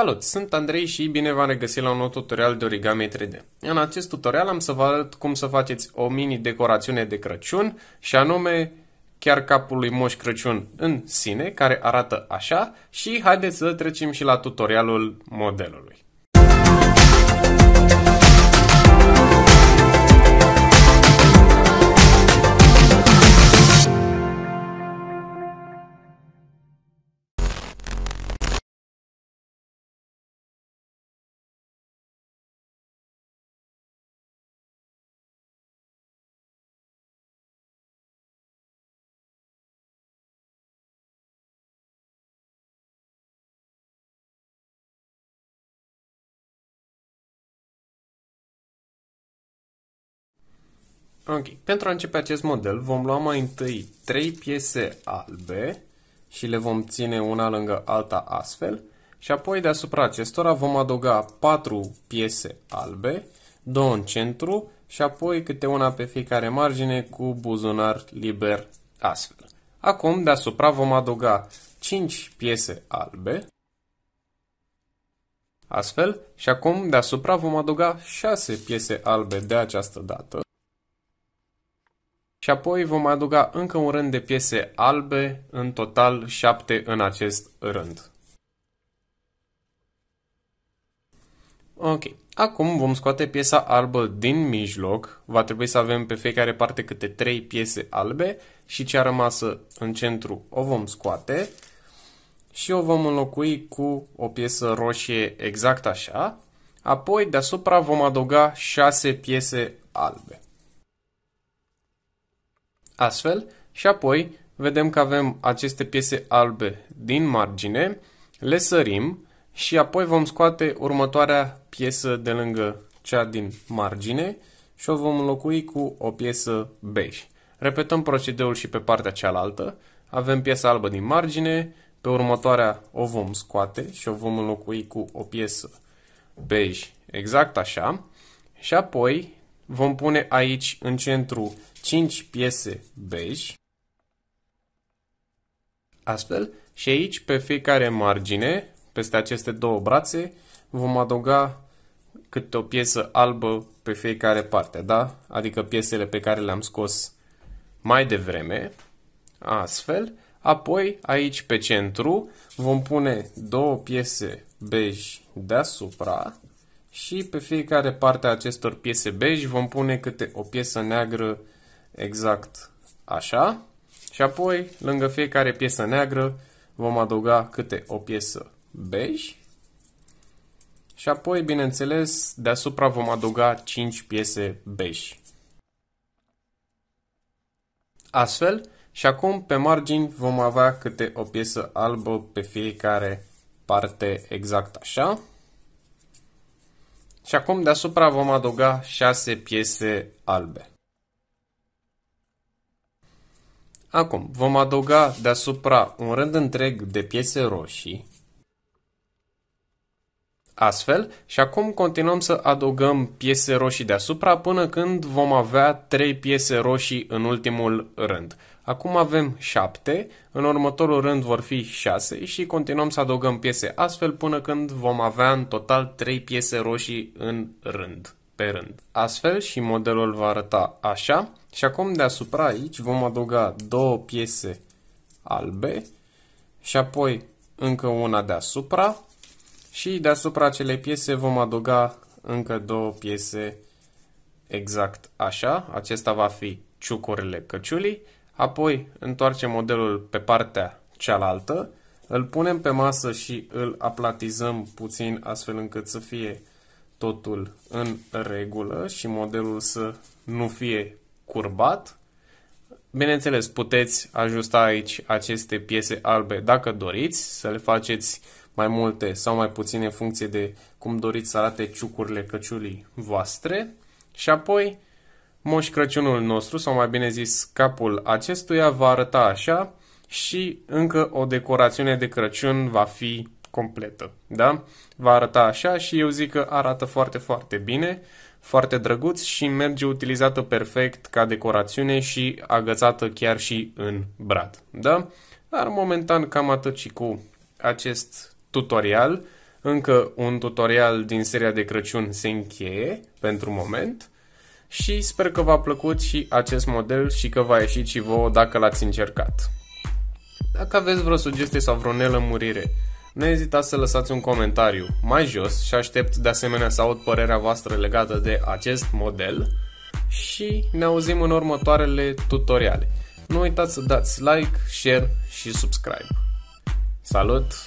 Salut, sunt Andrei și bine v-am regăsit la un nou tutorial de origami 3D. În acest tutorial am să vă arăt cum să faceți o mini decorațiune de Crăciun și anume chiar capul lui Moș Crăciun în sine, care arată așa și haideți să trecem și la tutorialul modelului. Ok, pentru a începe acest model vom lua mai întâi trei piese albe și le vom ține una lângă alta astfel și apoi deasupra acestora vom adăuga patru piese albe, două în centru și apoi câte una pe fiecare margine cu buzunar liber astfel. Acum deasupra vom adăuga 5 piese albe, astfel, și acum deasupra vom adăuga 6 piese albe de această dată, și apoi vom adăuga încă un rând de piese albe, în total 7 în acest rând. Ok, acum vom scoate piesa albă din mijloc. Va trebui să avem pe fiecare parte câte 3 piese albe și cea rămasă în centru o vom scoate și o vom înlocui cu o piesă roșie exact așa. Apoi deasupra vom adăuga 6 piese albe astfel și apoi vedem că avem aceste piese albe din margine, le sărim și apoi vom scoate următoarea piesă de lângă cea din margine și o vom înlocui cu o piesă bej. Repetăm procedeul și pe partea cealaltă. Avem piesa albă din margine, pe următoarea o vom scoate și o vom înlocui cu o piesă bej, exact așa. Și apoi Vom pune aici în centru 5 piese bej. Astfel, și aici pe fiecare margine, peste aceste două brațe, vom adăuga câte o piesă albă pe fiecare parte, da? Adică piesele pe care le-am scos mai devreme, astfel. Apoi, aici pe centru, vom pune două piese bej deasupra, și pe fiecare parte a acestor piese bej vom pune câte o piesă neagră exact așa și apoi lângă fiecare piesă neagră vom adăuga câte o piesă bej și apoi, bineînțeles, deasupra vom adăuga 5 piese bej. Astfel, și acum pe margini vom avea câte o piesă albă pe fiecare parte exact așa. Și acum deasupra vom adăuga 6 piese albe. Acum vom adăuga deasupra un rând întreg de piese roșii. Astfel, și acum continuăm să adăugăm piese roșii deasupra până când vom avea 3 piese roșii în ultimul rând. Acum avem 7, în următorul rând vor fi 6 și continuăm să adăugăm piese astfel până când vom avea în total 3 piese roșii în rând, pe rând. Astfel și modelul va arăta așa și acum deasupra aici vom adăuga două piese albe și apoi încă una deasupra și deasupra acelei piese vom adăuga încă două piese exact așa. Acesta va fi ciucurile căciulii Apoi întoarcem modelul pe partea cealaltă, îl punem pe masă și îl aplatizăm puțin astfel încât să fie totul în regulă și modelul să nu fie curbat. Bineînțeles, puteți ajusta aici aceste piese albe dacă doriți, să le faceți mai multe sau mai puține în funcție de cum doriți să arate ciucurile căciulii voastre. Și apoi Moș Crăciunul nostru, sau mai bine zis capul acestuia, va arăta așa și încă o decorațiune de Crăciun va fi completă. Da? Va arăta așa și eu zic că arată foarte, foarte bine, foarte drăguț și merge utilizată perfect ca decorațiune și agățată chiar și în brad. Da? Dar momentan cam atât și cu acest tutorial. Încă un tutorial din seria de Crăciun se încheie pentru moment și sper că v-a plăcut și acest model și că v-a ieșit și vouă dacă l-ați încercat. Dacă aveți vreo sugestie sau vreo nelămurire, nu ezitați să lăsați un comentariu mai jos și aștept de asemenea să aud părerea voastră legată de acest model și ne auzim în următoarele tutoriale. Nu uitați să dați like, share și subscribe. Salut!